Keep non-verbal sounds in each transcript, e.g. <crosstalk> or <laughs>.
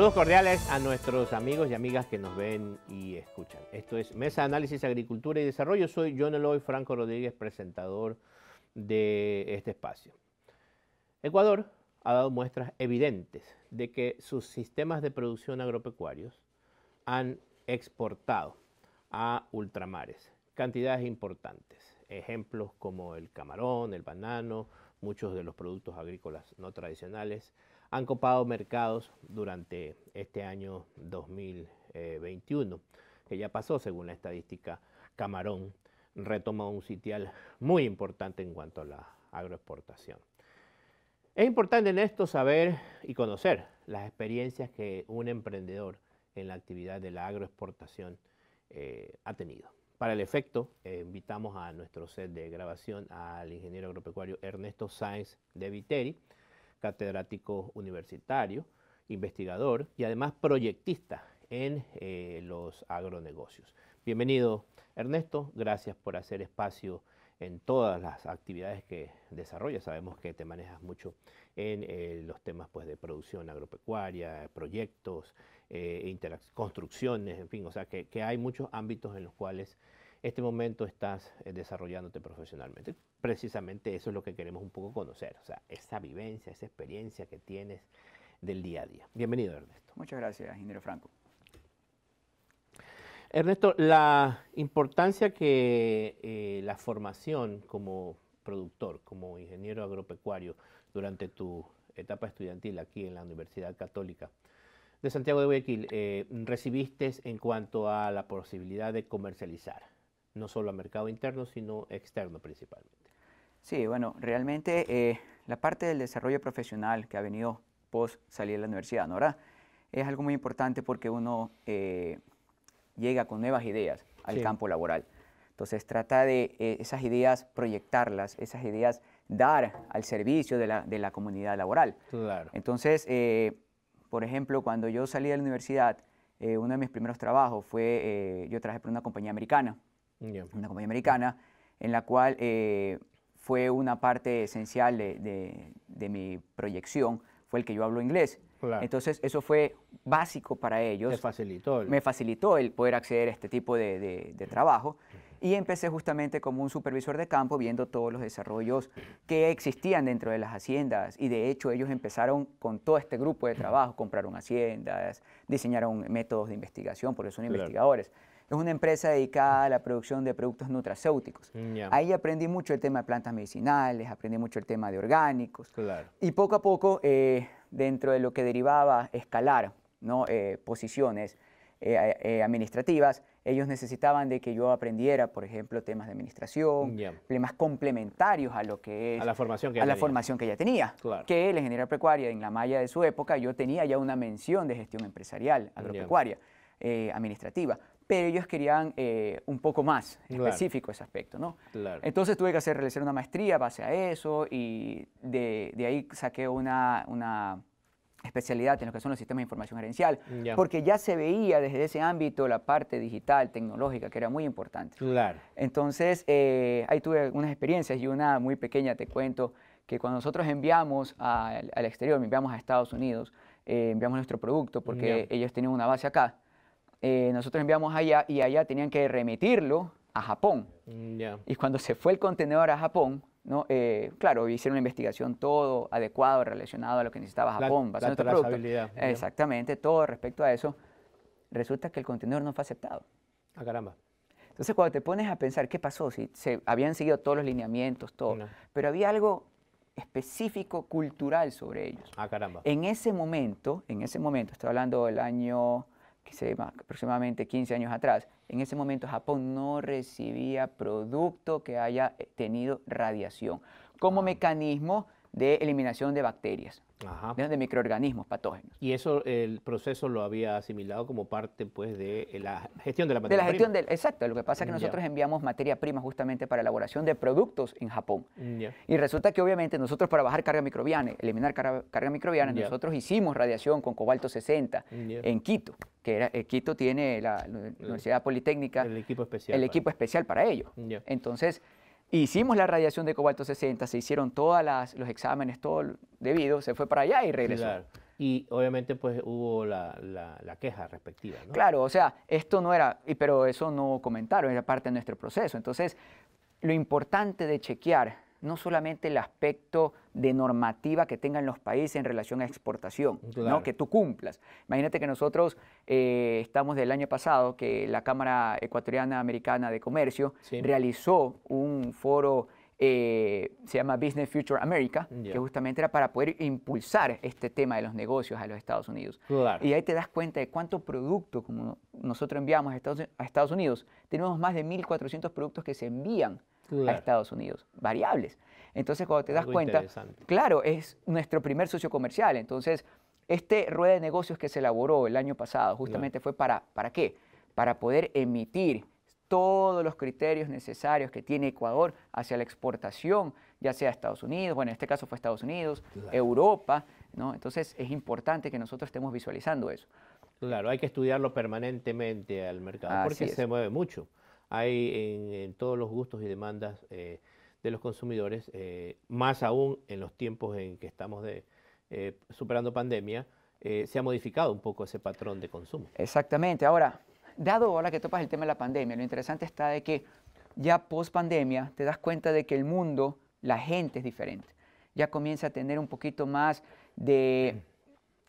Saludos cordiales a nuestros amigos y amigas que nos ven y escuchan. Esto es Mesa de Análisis Agricultura y Desarrollo. Soy John Eloy Franco Rodríguez, presentador de este espacio. Ecuador ha dado muestras evidentes de que sus sistemas de producción agropecuarios han exportado a ultramares cantidades importantes. Ejemplos como el camarón, el banano, muchos de los productos agrícolas no tradicionales han copado mercados durante este año 2021, que ya pasó según la estadística Camarón, retoma un sitial muy importante en cuanto a la agroexportación. Es importante en esto saber y conocer las experiencias que un emprendedor en la actividad de la agroexportación eh, ha tenido. Para el efecto, eh, invitamos a nuestro set de grabación al ingeniero agropecuario Ernesto Sáenz de Viteri, catedrático universitario, investigador y además proyectista en eh, los agronegocios. Bienvenido Ernesto, gracias por hacer espacio en todas las actividades que desarrollas. Sabemos que te manejas mucho en eh, los temas pues, de producción agropecuaria, proyectos, eh, construcciones, en fin, o sea que, que hay muchos ámbitos en los cuales este momento estás eh, desarrollándote profesionalmente. Precisamente eso es lo que queremos un poco conocer, o sea, esa vivencia, esa experiencia que tienes del día a día. Bienvenido, Ernesto. Muchas gracias, ingeniero Franco. Ernesto, la importancia que eh, la formación como productor, como ingeniero agropecuario, durante tu etapa estudiantil aquí en la Universidad Católica de Santiago de Guayaquil, eh, recibiste en cuanto a la posibilidad de comercializar no solo a mercado interno, sino externo principalmente. Sí, bueno, realmente eh, la parte del desarrollo profesional que ha venido post salir de la universidad, ¿no? ¿verdad? Es algo muy importante porque uno eh, llega con nuevas ideas al campo laboral. Entonces trata de eh, esas ideas proyectarlas, esas ideas dar al servicio de la, comunidad laboral. Entonces, por ejemplo, cuando yo salí de la universidad, uno de mis primeros trabajos fue, yo trabajé por una compañía americana una compañía americana, en la cual eh, fue una parte esencial de, mi proyección, fue el que yo hablo inglés. Entonces, eso fue básico para ellos. Me facilitó. Me facilitó el poder acceder a este tipo de, trabajo. Y empecé justamente como un supervisor de campo viendo todos los desarrollos que existían dentro de las haciendas. Y de hecho ellos empezaron con todo este grupo de trabajo, compraron haciendas, diseñaron métodos de investigación, porque son investigadores es una empresa dedicada a la producción de productos nutracéuticos. Ahí aprendí mucho el tema de plantas medicinales, aprendí mucho el tema de orgánicos. Y poco a poco, eh, dentro de lo que derivaba escalar ¿no? Eh, posiciones eh, administrativas, ellos necesitaban de que yo aprendiera, por ejemplo, temas de administración, temas complementarios a lo que es... A la formación que ya, tenía. que ya tenía. la pecuaria, en la malla de su época, yo tenía ya una mención de gestión empresarial agropecuaria, administrativa pero ellos querían eh, un poco más específico ese aspecto, ¿no? Entonces tuve que hacer, realizar una maestría base a eso y de, ahí saqué una, especialidad en lo que son los sistemas de información gerencial, porque ya se veía desde ese ámbito la parte digital, tecnológica, que era muy importante. Claro. Entonces eh, ahí tuve unas experiencias y una muy pequeña, te cuento, que cuando nosotros enviamos al exterior, enviamos a Estados Unidos, eh, enviamos nuestro producto porque ellos tenían una base acá eh, nosotros enviamos allá y allá tenían que remitirlo a Japón. Mm, y cuando se fue el contenedor a Japón, ¿no? Eh, claro, hicieron una investigación todo adecuado, relacionado a lo que necesitaba Japón. La, la trazabilidad. Exactamente, todo respecto a eso. Resulta que el contenedor no fue aceptado. Ah, caramba. Entonces, cuando te pones a pensar qué pasó, si se habían seguido todos los lineamientos, todo, pero había algo específico cultural sobre ellos. Ah, caramba. En ese momento, en ese momento, estoy hablando del año aproximadamente 15 años atrás, en ese momento Japón no recibía producto que haya eh, tenido radiación como ah. mecanismo de eliminación de bacterias, de microorganismos patógenos. Y eso el proceso lo había asimilado como parte pues de eh, la gestión de la materia de la gestión Del, exacto, lo que pasa es que nosotros enviamos materia prima justamente para elaboración de productos en Japón. Y resulta que obviamente nosotros para bajar carga microbiana, eliminar carga, microbiana, nosotros hicimos radiación con cobalto 60 en Quito que era, eh, Quito tiene la, Universidad Politécnica. El equipo especial. El equipo para especial para ello. Entonces, hicimos la radiación de cobalto 60, se hicieron todos los exámenes, todo debido, se fue para allá y regresó. Y obviamente pues hubo la, queja respectiva. Claro, o sea, esto no era, pero eso no comentaron, era parte de nuestro proceso. Entonces, lo importante de chequear no solamente el aspecto de normativa que tengan los países en relación a exportación, ¿no? que tú cumplas. Imagínate que nosotros eh, estamos del año pasado, que la Cámara Ecuatoriana Americana de Comercio realizó un foro eh, se llama Business Future America, que justamente era para poder impulsar este tema de los negocios a los Estados Unidos. Y ahí te das cuenta de cuánto producto como nosotros enviamos a Estados Unidos. Tenemos más de 1.400 productos que se envían a Estados Unidos. Variables. Entonces, cuando te das cuenta, claro, es nuestro primer socio comercial. Entonces, este rueda de negocios que se elaboró el año pasado justamente fue para, ¿para qué? Para poder emitir todos los criterios necesarios que tiene Ecuador hacia la exportación, ya sea a Estados Unidos, bueno, en este caso fue Estados Unidos, Europa, ¿no? Entonces es importante que nosotros estemos visualizando eso. Claro, hay que estudiarlo permanentemente al mercado porque se mueve mucho hay en, todos los gustos y demandas eh, de los consumidores, eh, más aún en los tiempos en que estamos eh, superando pandemia, se ha modificado un poco ese patrón de consumo. Exactamente. Ahora, dado ahora que topas el tema de la pandemia, lo interesante está de que ya post pandemia te das cuenta de que el mundo, la gente es diferente. Ya comienza a tener un poquito más de mm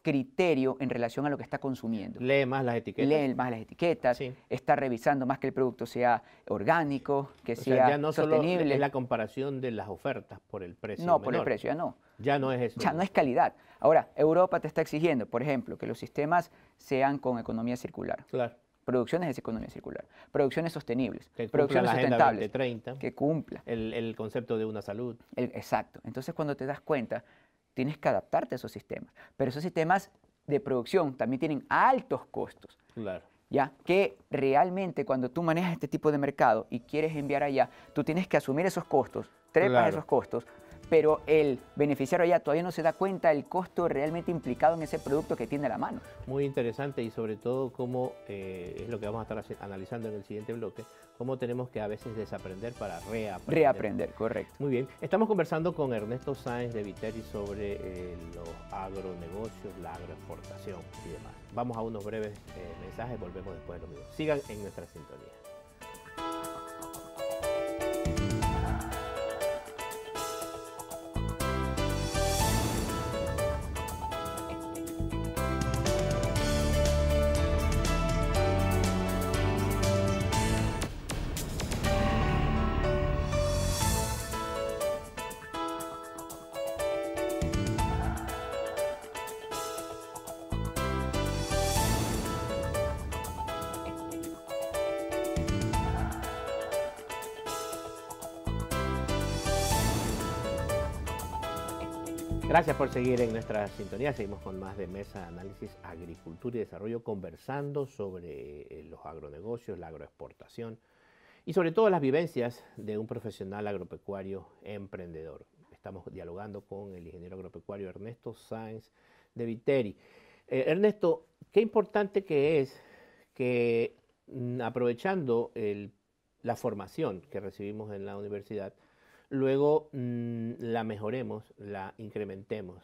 criterio en relación a lo que está consumiendo. Lee más las etiquetas. Lee más las etiquetas, está revisando más que el producto sea orgánico, que sea, sostenible, ya no sostenible. es la comparación de las ofertas por el precio. No, por el precio, ya no. Ya no es eso. Ya no es calidad. Ahora, Europa te está exigiendo, por ejemplo, que los sistemas sean con economía circular. Claro. Producciones de economía circular, producciones sostenibles, producciones sustentables, que cumpla el, concepto de una salud. exacto. Entonces, cuando te das cuenta tienes que adaptarte a esos sistemas. Pero esos sistemas de producción también tienen altos costos. Claro. ¿Ya? Que realmente cuando tú manejas este tipo de mercado y quieres enviar allá, tú tienes que asumir esos costos, trepas esos costos, pero el beneficiario ya todavía no se da cuenta del costo realmente implicado en ese producto que tiene la mano. Muy interesante y sobre todo cómo, eh, es lo que vamos a estar analizando en el siguiente bloque, cómo tenemos que a veces desaprender para reaprender. Reaprender, correcto. Muy bien, estamos conversando con Ernesto Sáenz de Viteri sobre eh, los agronegocios, la agroexportación y demás. Vamos a unos breves eh, mensajes, volvemos después de los mismo. Sigan en nuestra sintonía. Gracias por seguir en nuestra sintonía. Seguimos con más de Mesa de Análisis Agricultura y Desarrollo, conversando sobre eh, los agronegocios, la agroexportación y sobre todo las vivencias de un profesional agropecuario emprendedor. Estamos dialogando con el ingeniero agropecuario Ernesto Sáenz de Viteri. Eh, Ernesto, qué importante que es que mm, aprovechando la formación que recibimos en la universidad, luego mm, la mejoremos, la incrementemos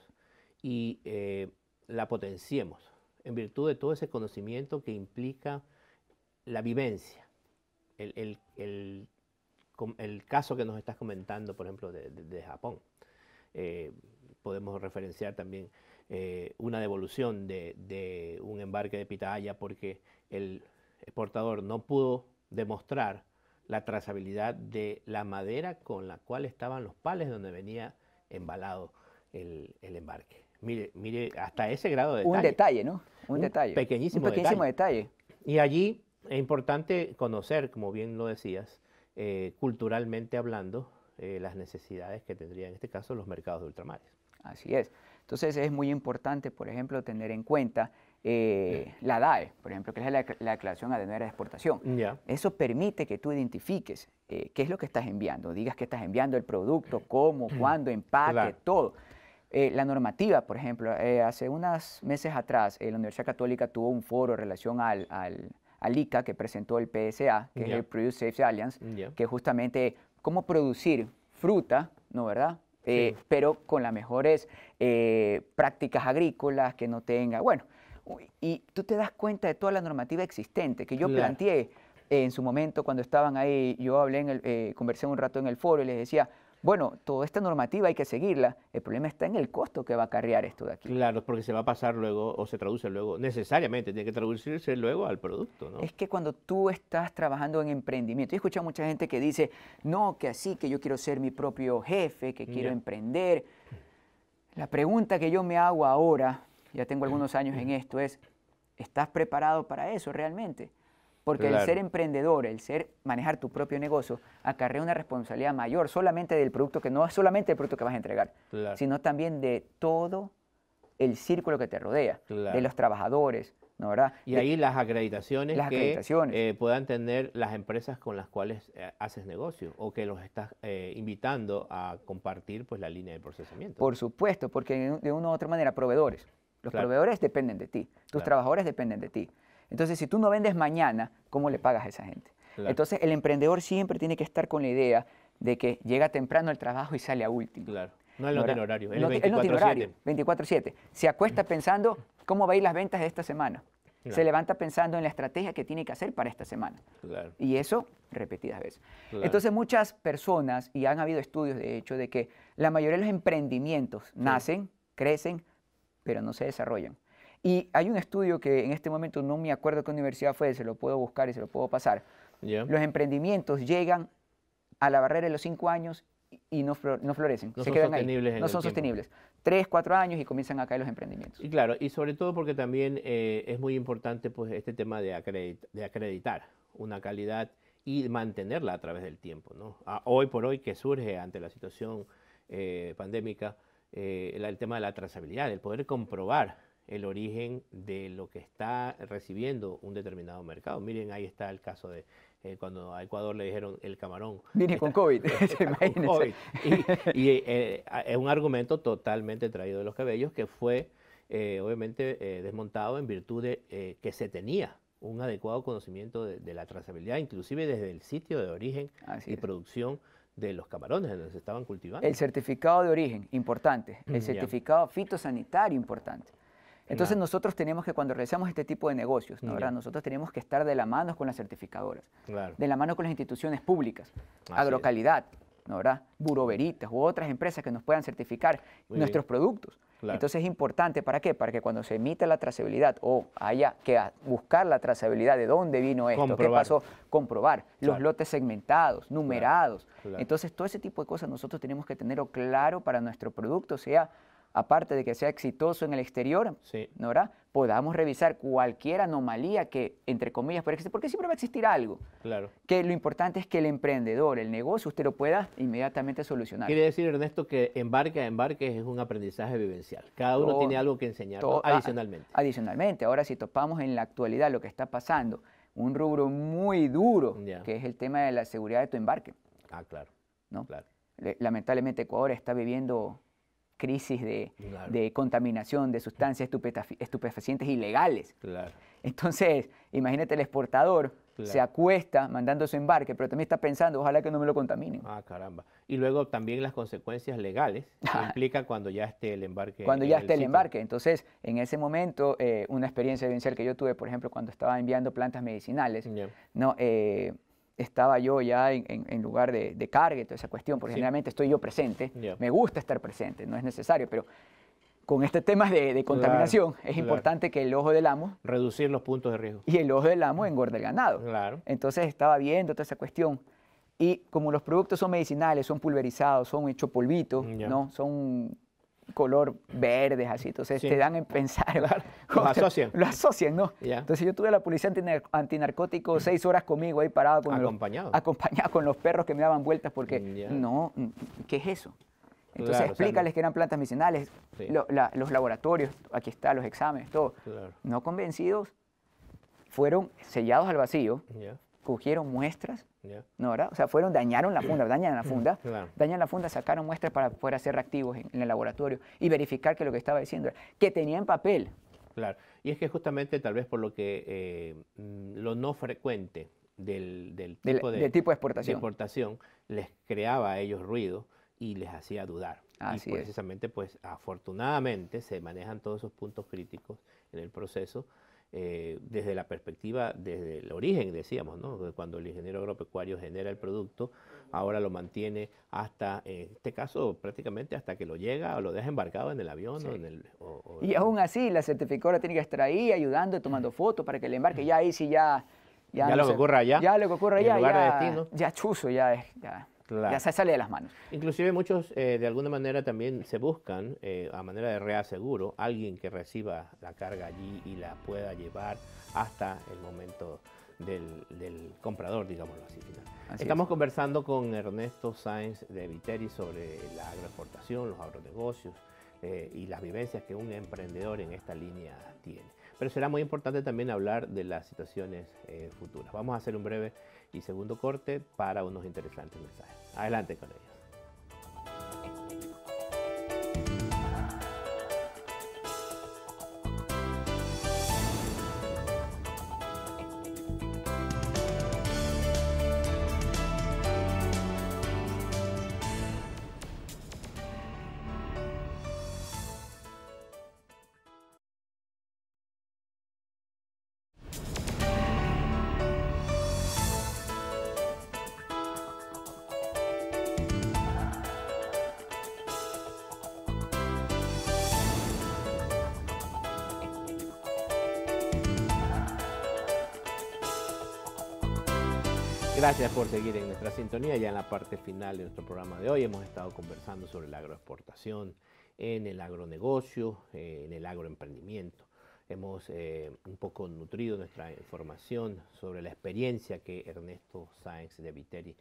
y eh, la potenciemos en virtud de todo ese conocimiento que implica la vivencia, el, caso que nos estás comentando, por ejemplo, de, Japón. Eh, podemos referenciar también eh, una devolución de, de, un embarque de pitaya porque el exportador no pudo demostrar la trazabilidad de la madera con la cual estaban los pales donde venía embalado el, embarque. Mire, mire, hasta ese grado de detalle. Un detalle, ¿no? Un, detalle. Pequeñísimo, detalle. Y allí es importante conocer, como bien lo decías, eh, culturalmente hablando, eh, las necesidades que tendrían en este caso los mercados de ultramares. Así es. Entonces es muy importante, por ejemplo, tener en cuenta eh, la DAE, por ejemplo, que es la, declaración Adenuera de exportación. Eso permite que tú identifiques eh, qué es lo que estás enviando, digas que estás enviando el producto, cómo, mm. cuándo, empaque, todo. Eh, la normativa, por ejemplo, hace unos meses atrás la Universidad Católica tuvo un foro en relación al, ICA que presentó el PSA, que es el Produce Safe Alliance, que justamente cómo producir fruta, ¿no verdad? Pero con las mejores prácticas agrícolas que no tenga, bueno, y tú te das cuenta de toda la normativa existente que yo planteé en su momento cuando estaban ahí, yo hablé, en eh, conversé un rato en el foro y les decía, bueno, toda esta normativa hay que seguirla, el problema está en el costo que va a acarrear esto de aquí. Claro, porque se va a pasar luego o se traduce luego, necesariamente, tiene que traducirse luego al producto, Es que cuando tú estás trabajando en emprendimiento, he escuchado mucha gente que dice, no, que así, que yo quiero ser mi propio jefe, que quiero emprender. La pregunta que yo me hago ahora, ya tengo algunos años en esto, es, ¿estás preparado para eso realmente? Porque el ser emprendedor, el ser manejar tu propio negocio, acarrea una responsabilidad mayor solamente del producto, que no es solamente el producto que vas a entregar, sino también de todo el círculo que te rodea, de los trabajadores, ¿no verdad? Y ahí las acreditaciones que eh, puedan tener las empresas con las cuales eh, haces negocio o que los estás eh, invitando a compartir pues la línea de procesamiento. Por supuesto, porque de una u otra manera, proveedores. Los proveedores dependen de ti, tus trabajadores dependen de ti. Entonces, si tú no vendes mañana, ¿cómo le pagas a esa gente? Entonces, el emprendedor siempre tiene que estar con la idea de que llega temprano al trabajo y sale a último. Claro. No, es no, horario. Él, no, 24 tiene horario. 24-7. Se acuesta <clears throat> pensando cómo va a ir las ventas de esta semana. Se levanta pensando en la estrategia que tiene que hacer para esta semana. Y eso repetidas veces. Entonces muchas personas, y han habido estudios de hecho, de que la mayoría de los emprendimientos nacen, crecen, pero no se desarrollan. Y hay un estudio que en este momento no me acuerdo qué universidad fue, se lo puedo buscar y se lo puedo pasar. Los emprendimientos llegan a la barrera de los cinco años y no, florecen. No se quedan sostenibles. Ahí. No son sostenibles. Tres, cuatro años y comienzan a caer los emprendimientos. Y claro, y sobre todo porque también eh, es muy importante pues, este tema de, acreditar una calidad y mantenerla a través del tiempo. ¿no? hoy por hoy que surge ante la situación eh, pandémica, eh, el, tema de la trazabilidad, el poder comprobar el origen de lo que está recibiendo un determinado mercado. Miren, ahí está el caso de eh, cuando a Ecuador le dijeron el camarón. Miren, con COVID, <laughs> <laughs> Y, eh, es un argumento totalmente traído de los cabellos que fue obviamente desmontado en virtud de que se tenía un adecuado conocimiento de, la trazabilidad, inclusive desde el sitio de origen y producción de los camarones en los se estaban cultivando. El certificado de origen, importante. El mm, certificado fitosanitario, importante. Entonces nosotros tenemos que cuando realizamos este tipo de negocios, ¿verdad? nosotros tenemos que estar de la mano con las certificadoras, de la mano con las instituciones públicas, agrocalidad, ¿no, u otras empresas que nos puedan certificar nuestros productos. Entonces es importante, ¿para qué? Para que cuando se emite la trazabilidad o haya que buscar la trazabilidad de dónde vino esto, qué pasó, comprobar los lotes segmentados, numerados. Entonces todo ese tipo de cosas nosotros tenemos que tenerlo claro para nuestro producto, sea aparte de que sea exitoso en el exterior, ¿no verdad? podamos revisar cualquier anomalía que, entre comillas, porque siempre va a existir algo. Claro. Que lo importante es que el emprendedor, el negocio, usted lo pueda inmediatamente solucionar. Quiere decir, Ernesto, que embarque a embarque es un aprendizaje vivencial. Cada uno tiene algo que enseñar adicionalmente. adicionalmente, ahora si topamos en la actualidad lo que está pasando, un rubro muy duro, que es el tema de la seguridad de tu embarque. Ah, claro. ¿no? claro. Lamentablemente Ecuador está viviendo crisis de, contaminación de sustancias estupefacientes ilegales. Entonces, imagínate el exportador se acuesta mandando su embarque, pero también está pensando, ojalá que no me lo contaminen. Ah, caramba. Y luego también las consecuencias legales <laughs> que implica cuando ya esté el embarque. Cuando ya esté el embarque. Entonces, en ese momento, eh, una experiencia vivencial que yo tuve, por ejemplo, cuando estaba enviando plantas medicinales, no, eh, estaba yo ya en, lugar de, de, carga y toda esa cuestión, porque generalmente estoy yo presente, me gusta estar presente, no es necesario, pero con este tema de, contaminación es importante que el ojo del amo... Reducir los puntos de riesgo. Y el ojo del amo engorda el ganado. Claro. Entonces estaba viendo toda esa cuestión. Y como los productos son medicinales, son pulverizados, son hechos polvito, ¿no? son color verdes, así. Entonces te dan en pensar. ¿verdad? Lo <laughs> asocian. Lo asocian, ¿no? Entonces yo tuve la policía antinarcótico seis horas conmigo ahí parado. Con acompañado. Los, acompañado con los perros que me daban vueltas porque, mm, no, ¿qué es eso? Entonces explícales que eran plantas medicinales, los laboratorios, aquí está, los exámenes, todo. No convencidos, fueron sellados al vacío cogieron muestras, ¿no O sea, fueron, dañaron la funda, dañan la mm, funda, dañan la funda, sacaron muestras para poder hacer reactivos en, el laboratorio y verificar que lo que estaba diciendo era que tenían papel. Claro, y es que justamente tal vez por lo que eh, mm, lo no frecuente del, tipo, de, tipo exportación. les creaba a ellos ruido y les hacía dudar. Así y precisamente, pues afortunadamente se manejan todos esos puntos críticos en el proceso eh, desde la perspectiva, desde el origen, decíamos, ¿no? cuando el ingeniero agropecuario genera el producto, ahora lo mantiene hasta, en este caso, prácticamente hasta que lo llega o lo deja embarcado en el avión. y aún así, la certificadora tiene que estar ahí ayudando, tomando fotos para que le embarque, ya ahí sí ya... Ya, lo que ocurra allá. Ya lo que ocurra Ya, ya, ya chuzo, ya es... Ya. Ya se sale de las manos. Inclusive muchos eh, de alguna manera también se buscan eh, a manera de reaseguro alguien que reciba la carga allí y la pueda llevar hasta el momento del, comprador, digámoslo así. Estamos conversando con Ernesto Sáenz de Viteri sobre la agroexportación, los agronegocios eh, y las vivencias que un emprendedor en esta línea tiene. Pero será muy importante también hablar de las situaciones futuras. Vamos a hacer un breve y segundo corte para unos interesantes mensajes. Adelante con ella. Gracias por seguir en nuestra sintonía. Ya en la parte final de nuestro programa de hoy hemos estado conversando sobre la agroexportación en el agronegocio, eh, en el agroemprendimiento. Hemos eh, un poco nutrido nuestra información sobre la experiencia que Ernesto Sáenz de Viteri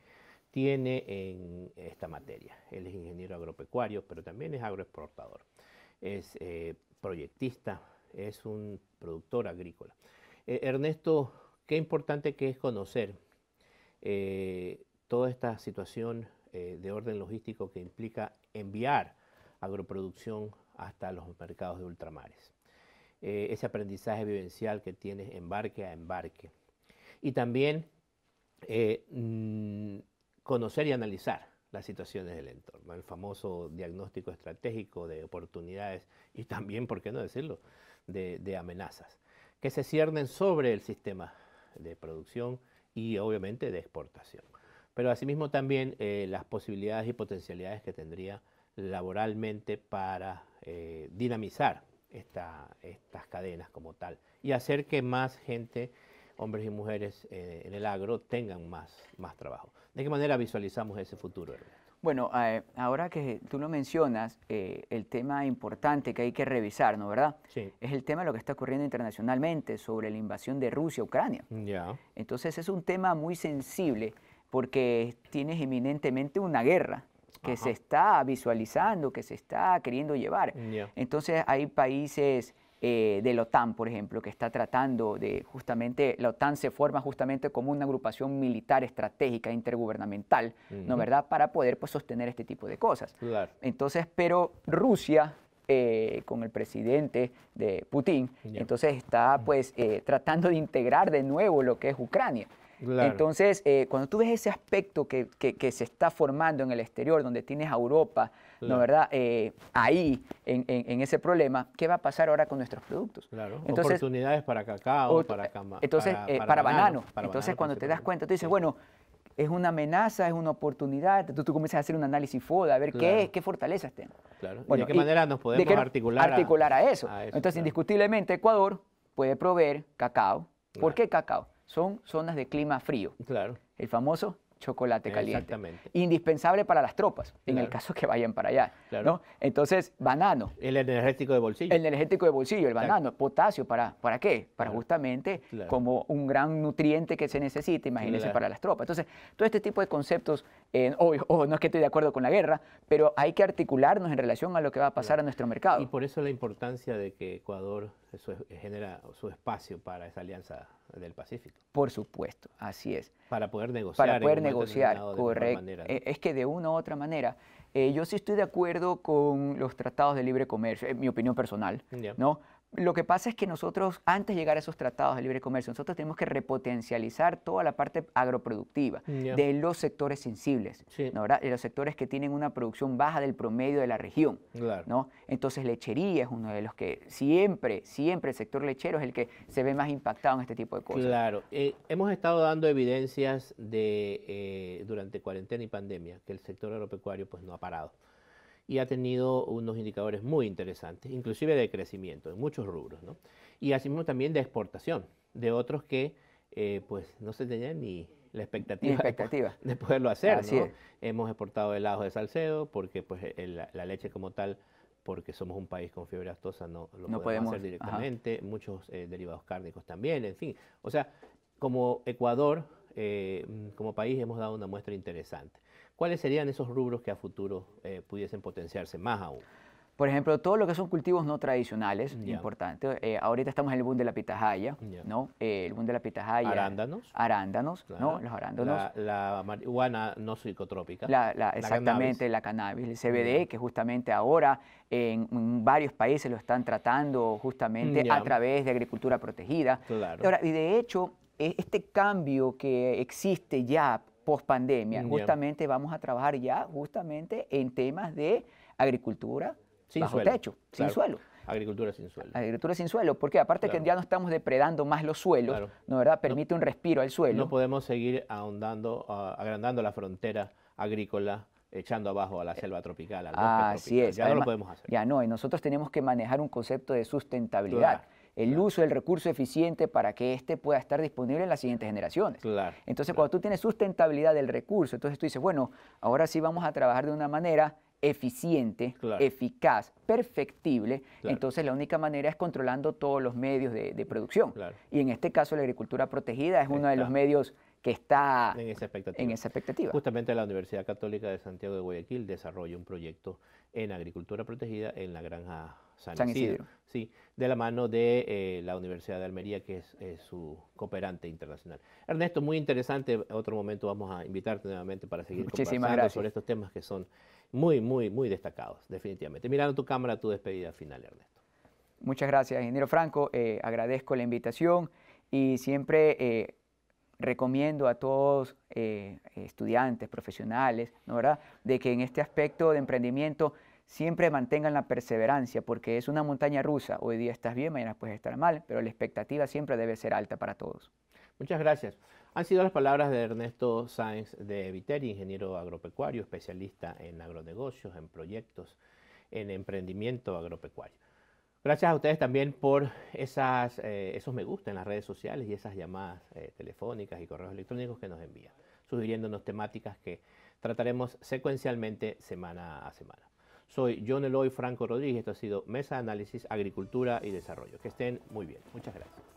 tiene en esta materia. Él es ingeniero agropecuario, pero también es agroexportador. Es eh, proyectista, es un productor agrícola. Ernesto, qué importante que es conocer eh, toda esta situación eh, de orden logístico que implica enviar agroproducción hasta los mercados de ultramares. Eh, ese aprendizaje vivencial que tienes embarque a embarque. Y también mm, conocer y analizar las situaciones del entorno, el famoso diagnóstico estratégico de oportunidades y también, ¿por qué no decirlo?, de amenazas, que se ciernen sobre el sistema de producción y obviamente de exportación. Pero asimismo también eh, las posibilidades y potencialidades que tendría laboralmente para eh, dinamizar estas cadenas como tal y hacer que más gente, hombres y mujeres eh, en el agro, tengan más, más trabajo. ¿De qué manera visualizamos ese futuro, bueno, ahora que tú lo mencionas, eh, el tema importante que hay que revisar, ¿no verdad? Sí. Es el tema de lo que está ocurriendo internacionalmente sobre la invasión de Rusia a Ucrania. Entonces es un tema muy sensible porque tienes eminentemente una guerra que se está visualizando, que se está queriendo llevar. Entonces hay países eh, de la OTAN, por ejemplo, que está tratando de justamente, la OTAN se forma justamente como una agrupación militar estratégica intergubernamental, ¿no verdad?, para poder pues, sostener este tipo de cosas. Entonces, pero Rusia... Eh, con el presidente de Putin, entonces está pues eh, tratando de integrar de nuevo lo que es Ucrania. Entonces, cuando tú ves ese aspecto que, que se está formando en el exterior, donde tienes a Europa ¿no verdad? Eh, ahí, en, ese problema, ¿qué va a pasar ahora con nuestros productos? Claro, oportunidades para cacao, para, cama, entonces, para, eh, banano. entonces, cuando te das cuenta, tú dices, bueno, es una amenaza, es una oportunidad. tú tú comienzas a hacer un análisis FODA, a ver qué, qué fortalezas tengo. Claro. ¿De qué manera nos podemos articular, articular a, eso? Entonces, indiscutiblemente, Ecuador puede proveer cacao. ¿Por qué cacao? Son zonas de clima frío. Claro. El famoso chocolate caliente. Indispensable para las tropas, en el caso que vayan para allá. Entonces, banano. El energético de bolsillo. El energético de bolsillo, el banano. Potasio, ¿para, ¿para qué? Para justamente como un gran nutriente que se necesita, imagínense, para las tropas. Entonces, todo este tipo de conceptos, eh, no es que estoy de acuerdo con la guerra, pero hay que articularnos en relación a lo que va a pasar a nuestro mercado. Y por eso la importancia de que Ecuador eh, eh, genera su espacio para esa alianza del Pacífico. Por supuesto, así es. Para poder negociar. Para poder negociar, correcto. E-, es que de una u otra manera, eh, yo sí estoy de acuerdo con los tratados de libre comercio, en mi opinión personal, ¿no? Lo que pasa es que nosotros, antes de llegar a esos tratados de libre comercio, nosotros tenemos que repotencializar toda la parte agroproductiva de los sectores sensibles, de los sectores que tienen una producción baja del promedio de la región. ¿no? Entonces, lechería es uno de los que siempre, siempre el sector lechero es el que se ve más impactado en este tipo de cosas. Claro, eh, hemos estado dando evidencias de eh, durante cuarentena y pandemia que el sector agropecuario pues no ha parado y ha tenido unos indicadores muy interesantes, inclusive de crecimiento en muchos rubros, ¿no? y asimismo también de exportación, de otros que eh, pues no se tenían ni la expectativa, De, poderlo hacer. Hemos exportado helados de Salcedo porque pues eh, la leche como tal porque somos un país con fiebre aftosa, no lo podemos, hacer directamente, muchos eh, derivados cárnicos también, en fin. O sea, como Ecuador, como país, hemos dado una muestra interesante. ¿Cuáles serían esos rubros que a futuro eh, pudiesen potenciarse más aún? Por ejemplo, todo lo que son cultivos no tradicionales, importante. Eh, ahorita estamos en el boom de la pitahaya, ¿no? Eh, el boom de la pitahaya. Arándanos. Arándanos, ¿no? Los arándanos. La, marihuana no psicotrópica. exactamente, la cannabis. el CBD, que justamente ahora en, varios países lo están tratando justamente a través de agricultura protegida. Claro. y de hecho, e, este cambio que existe ya pospandemia. pandemia Justamente vamos a trabajar ya justamente en temas de agricultura sin bajo techo, sin suelo. Agricultura sin suelo. Agricultura sin suelo, porque aparte que que ya no estamos depredando más los suelos, ¿no verdad? Permite un respiro al suelo. No podemos seguir ahondando, ah, agrandando la frontera agrícola echando abajo a la selva tropical. Al ah, tropical. Así es. Ya no lo podemos hacer. Ya no, y nosotros tenemos que manejar un concepto de sustentabilidad el uso del recurso eficiente para que éste pueda estar disponible en las siguientes generaciones. entonces, cuando tú tienes sustentabilidad del recurso, entonces tú dices, bueno, ahora sí vamos a trabajar de una manera eficiente, eficaz, perfectible, entonces la única manera es controlando todos los medios de, producción. Y en este caso la agricultura protegida es uno de los medios que está en esa, expectativa. Justamente la Universidad Católica de Santiago de Guayaquil desarrolla un proyecto en agricultura protegida en la granja San, Isidro. Sí, de la mano de eh, la Universidad de Almería, que es, su cooperante internacional. Ernesto, muy interesante. Otro momento vamos a invitarte nuevamente para seguir conversando sobre estos temas que son muy, muy, muy destacados, definitivamente. Mirando tu cámara, tu despedida final, Ernesto. Muchas gracias, ingeniero Franco. Eh, agradezco la invitación y siempre eh, recomiendo a todos eh, estudiantes, profesionales, ¿no, de que en este aspecto de emprendimiento siempre mantengan la perseverancia, porque es una montaña rusa. Hoy día estás bien, mañana puedes estar mal, pero la expectativa siempre debe ser alta para todos. Muchas gracias. Han sido las palabras de Ernesto Sáenz de Viteri, ingeniero agropecuario, especialista en agronegocios, en proyectos, en emprendimiento agropecuario. Gracias a ustedes también por eh, esos me gusta en las redes sociales y esas llamadas eh, telefónicas y correos electrónicos que nos envían, sugiriéndonos temáticas que trataremos secuencialmente semana a semana. Soy John Eloy Franco Rodríguez, esto ha sido Mesa de Análisis Agricultura y Desarrollo. Que estén muy bien. Muchas gracias.